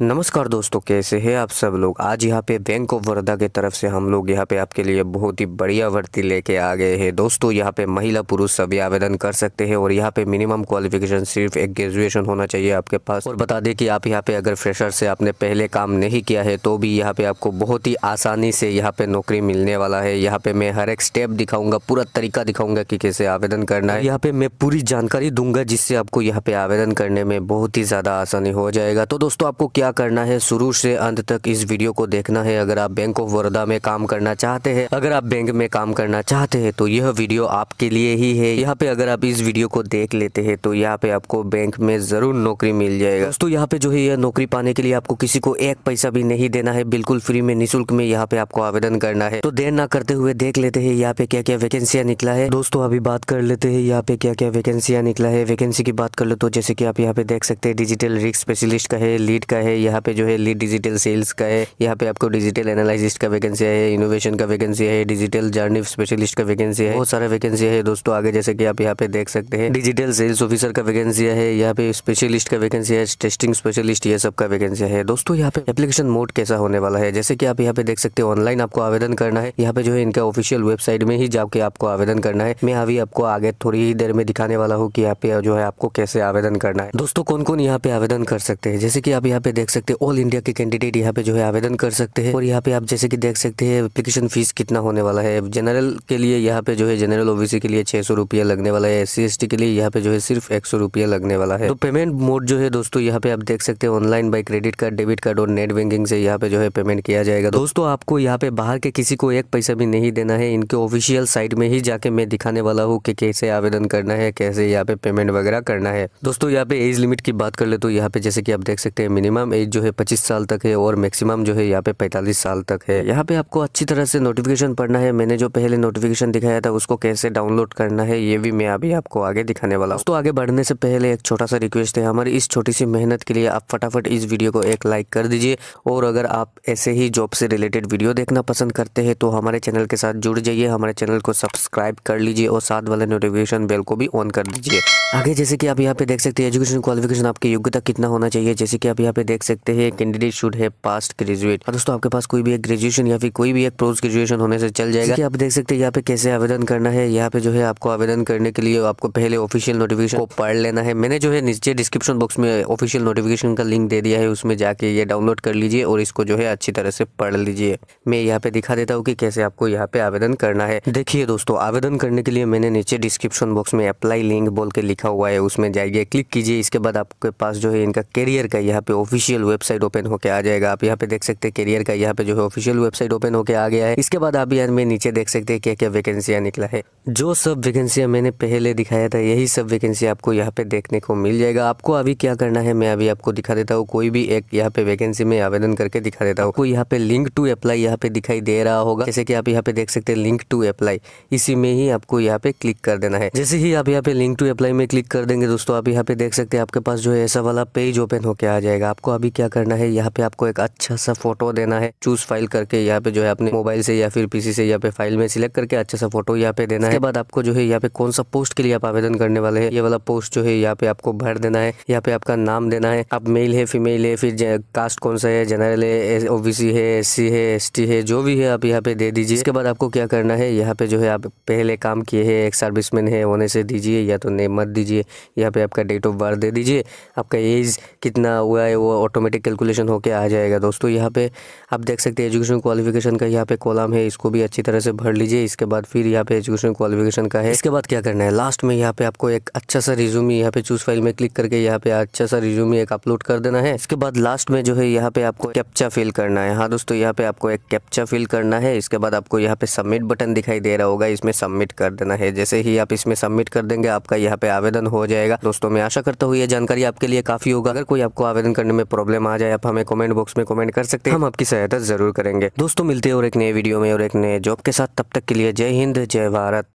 नमस्कार दोस्तों कैसे हैं आप सब लोग आज यहाँ पे बैंक ऑफ वर्धा के तरफ से हम लोग यहाँ पे आपके लिए बहुत ही बढ़िया भर्ती लेके आ गए हैं दोस्तों यहाँ पे महिला पुरुष सभी आवेदन कर सकते हैं और यहाँ पे मिनिमम क्वालिफिकेशन सिर्फ एक ग्रेजुएशन होना चाहिए आपके पास और बता दें कि आप यहाँ पे अगर फ्रेशर से आपने पहले काम नहीं किया है तो भी यहाँ पे आपको बहुत ही आसानी से यहाँ पे नौकरी मिलने वाला है यहाँ पे मैं हर एक स्टेप दिखाऊंगा पूरा तरीका दिखाऊंगा की कैसे आवेदन करना है यहाँ पे मैं पूरी जानकारी दूंगा जिससे आपको यहाँ पे आवेदन करने में बहुत ही ज्यादा आसानी हो जाएगा तो दोस्तों आपको क्या क्या करना है शुरू से अंत तक इस वीडियो को देखना है अगर आप बैंक ऑफ बड़ौदा में काम करना चाहते हैं अगर आप बैंक में काम करना चाहते हैं तो यह वीडियो आपके लिए ही है यहाँ पे अगर आप इस वीडियो को देख लेते हैं तो यहाँ पे आपको बैंक में जरूर नौकरी मिल जाएगा दोस्तों यहाँ पे जो है यह नौकरी पाने के लिए आपको किसी को एक पैसा भी नहीं देना है बिल्कुल फ्री में निःशुल्क में यहाँ पे आपको आवेदन करना है तो देर ना करते हुए देख लेते हैं यहाँ पे क्या क्या वैकेंसियां निकला है दोस्तों अभी बात कर लेते हैं यहाँ पे क्या क्या वैकेंसियां निकला है वैकेंसी की बात कर लो तो जैसे कि आप यहाँ पे देख सकते हैं डिजिटल रिक्स स्पेशलिस्ट का है लीड का है है यहाँ पे जो है लीड डिजिटल सेल्स का है यहाँ पे आपको डिजिटल एनालिस्ट का वैकेंसी है इनोवेशन का वैकेंसी है डिजिटल जर्नी स्पेशलिस्ट का वैकेंसी है बहुत सारा वैकेंसी है दोस्तों आगे जैसे कि आप यहाँ पे देख सकते हैं डिजिटल सेल्स ऑफिसर का वैकेंसी है यहाँ पे स्पेशलिस्ट का वैकेंसी है टेस्टिंग स्पेशलिस्ट ये सब का वैकेंसी है दोस्तों यहाँ पे एप्लीकेशन मोड कैसा होने वाला है जैसे कि आप यहाँ पे देख सकते हैं ऑनलाइन आपको आवेदन करना है यहाँ पे जो है इनका ऑफिशियल वेबसाइट में ही जाके आपको आवेदन करना है मैं अभी आपको आगे थोड़ी ही देर में दिखाने वाला हूँ कि यहाँ पे जो है आपको कैसे आवेदन करना है दोस्तों कौन कौन यहाँ पे आवेदन कर सकते हैं जैसे कि आप यहाँ पे देख देख सकते हैं ऑल इंडिया के कैंडिडेट यहाँ पे जो है आवेदन कर सकते हैं और यहाँ पे आप जैसे कि देख सकते हैं एप्लीकेशन फीस कितना होने वाला है जनरल के लिए यहाँ पे जो है जनरल ओबीसी के लिए छह सौ रुपया लगने वाला है एस सी के लिए यहाँ पे जो है सिर्फ एक सौ रुपया लगने वाला है तो पेमेंट मोड जो है दोस्तों यहाँ पे आप देख सकते हैं online by credit card debit card और नेट बैंकिंग से यहाँ पे जो है पेमेंट किया जाएगा दोस्तों आपको यहाँ पे बाहर के किसी को एक पैसा भी नहीं देना है इनके ऑफिशियल साइट में ही जाके मैं दिखाने वाला हूँ की कैसे आवेदन करना है कैसे यहाँ पे पेमेंट वगैरह करना है दोस्तों यहाँ पे एज लिमिट की बात कर ले तो यहाँ पे जैसे की आप देख सकते हैं मिनिमम एज जो है पच्चीस साल तक है और मैक्सिमम जो है यहाँ पे 45 साल तक है यहाँ पे आपको अच्छी तरह से नोटिफिकेशन पढ़ना है मैंने जो पहले नोटिफिकेशन दिखाया था उसको कैसे डाउनलोड करना है ये भी मैं अभी आपको आगे दिखाने वाला हूँ तो आगे बढ़ने से पहले एक छोटा सा रिक्वेस्ट है हमारी इस छोटी सी मेहनत के लिए आप फटाफट इस वीडियो को एक लाइक कर दीजिए और अगर आप ऐसे ही जॉब से रिलेटेड वीडियो देखना पसंद करते हैं तो हमारे चैनल के साथ जुड़ जाइए हमारे चैनल को सब्सक्राइब कर लीजिए और साथ वाले नोटिफिकेशन बेल को भी ऑन कर दीजिए आगे जैसे कि आप यहाँ पे देख सकते हैं एजुकेशन क्वालिफिकेशन आपकी योग्यता कितना होना चाहिए जैसे कि आप यहाँ पे देख सकते हैं candidate should have passed graduate और दोस्तों आपके पास कोई भी एक ग्रेजुएशन या फिर कोई भी एक पोस्ट ग्रेजुएशन होने से चल जाएगा आप देख सकते हैं यहाँ पे कैसे आवेदन करना है यहाँ पे जो है आपको आवेदन करने के लिए आपको पहले ऑफिशियल नोटिफिकेशन को पढ़ लेना है मैंने जो है नीचे डिस्क्रिप्शन बॉक्स में ऑफिशियल नोटिफिकेशन का लिंक दे दिया है उसमें जाके ये डाउनलोड कर लीजिए और इसको जो है अच्छी तरह से पढ़ लीजिए मैं यहाँ पे दिखा देता हूँ कि कैसे आपको यहाँ पे आवेदन करना है देखिए दोस्तों आवेदन करने के लिए मैंने नीचे डिस्क्रिप्शन बॉक्स में अप्लाई लिंक बोल के लिखा हुआ है उसमें जाइए क्लिक कीजिए इसके बाद आपके पास जो है इनका करियर का यहाँ पे ऑफिशियल ऑफिशियल वेबसाइट ओपन होकर आ जाएगा आप यहाँ पे देख सकते हैं करियर का यहाँ पे जो है ऑफिशियल वेबसाइट ओपन होकर आ गया है इसके बाद आप यहाँ में नीचे देख सकते हैं क्या क्या वैकेंसियाँ निकला है जो सब वैकेंसियाँ मैंने पहले दिखाया था यही सब वैकेंसी आपको यहाँ पे देखने को मिल जाएगा आपको अभी क्या करना है मैं अभी आपको दिखा देता हूँ कोई भी एक यहाँ पे वैकेंसी में आवेदन करके दिखा देता हूँ आपको यहाँ पे लिंक टू अप्लाई यहाँ पे दिखाई दे रहा होगा जैसे कि आप यहाँ पे देख सकते हैं लिंक टू अप्लाई इसी में ही आपको यहाँ पे क्लिक कर देना है जैसे ही आप यहाँ पे लिंक टू अप्लाई में क्लिक कर देंगे दोस्तों आप यहाँ पे देख सकते हैं आपके पास जो है ऐसा वाला पेज ओपन होकर आ जाएगा आपको अभी अभी क्या करना है यहाँ पे आपको एक अच्छा सा फोटो देना है चूज फाइल करके यहाँ पे जो है अपने मोबाइल से या फिर पीसी से यहाँ पे फाइल में सिलेक्ट करके अच्छा सा फोटो यहाँ पे देना है बाद आपको जो है यहाँ पे कौन सा पोस्ट के लिए आप आवेदन करने वाले है ये वाला पोस्ट जो है यहाँ पे आपको भर देना है यहाँ पे आपका नाम देना है आप मेल है फीमेल है फिर कास्ट कौन सा है जनरल है ओबीसी है एस है एस है जो भी है आप यहाँ पे दे दीजिए इसके बाद आपको क्या करना है यहाँ पे जो है आप पहले काम किए है एक सर्विसमैन है होने से दीजिए या तो नेम मत दीजिए यहाँ पे आपका डेट ऑफ बर्थ दे दीजिए आपका एज कितना हुआ है वो ऑटोमेटिक कैलकुलेशन होकर आ जाएगा दोस्तों यहाँ पे आप देख सकते हैं एजुकेशन क्वालिफिकेशन का यहाँ पे कॉलम है इसको भी अच्छी तरह से भर लीजिए इसके बाद फिर यहाँ पे एजुकेशन क्वालिफिकेशन का है इसके बाद क्या करना है लास्ट में यहाँ पे आपको एक अच्छा सा रिज्यूमी यहाँ पे चूज फाइल में क्लिक करके यहाँ पे अच्छा सा रिज्यूमी एक अपलोड कर देना है इसके बाद लास्ट में जो है यहाँ पे आपको कैप्चा फिल करना है हाँ दोस्तों यहाँ पे आपको एक कैप्चा फिल करना है इसके बाद आपको यहाँ पे सबमिट बटन दिखाई दे रहा होगा इसमें सबमिट कर देना है जैसे ही आप इसमें सबमिट कर देंगे आपका यहाँ पे आवेदन हो जाएगा दोस्तों में आशा करता हूँ ये जानकारी आपके लिए काफी होगा अगर कोई आपको आवेदन करने में प्रॉब्लम आ जाए आप हमें कमेंट बॉक्स में कमेंट कर सकते हैं हम आपकी सहायता जरूर करेंगे दोस्तों मिलते हैं और एक नए वीडियो में और एक नए जॉब के साथ तब तक के लिए जय हिंद जय भारत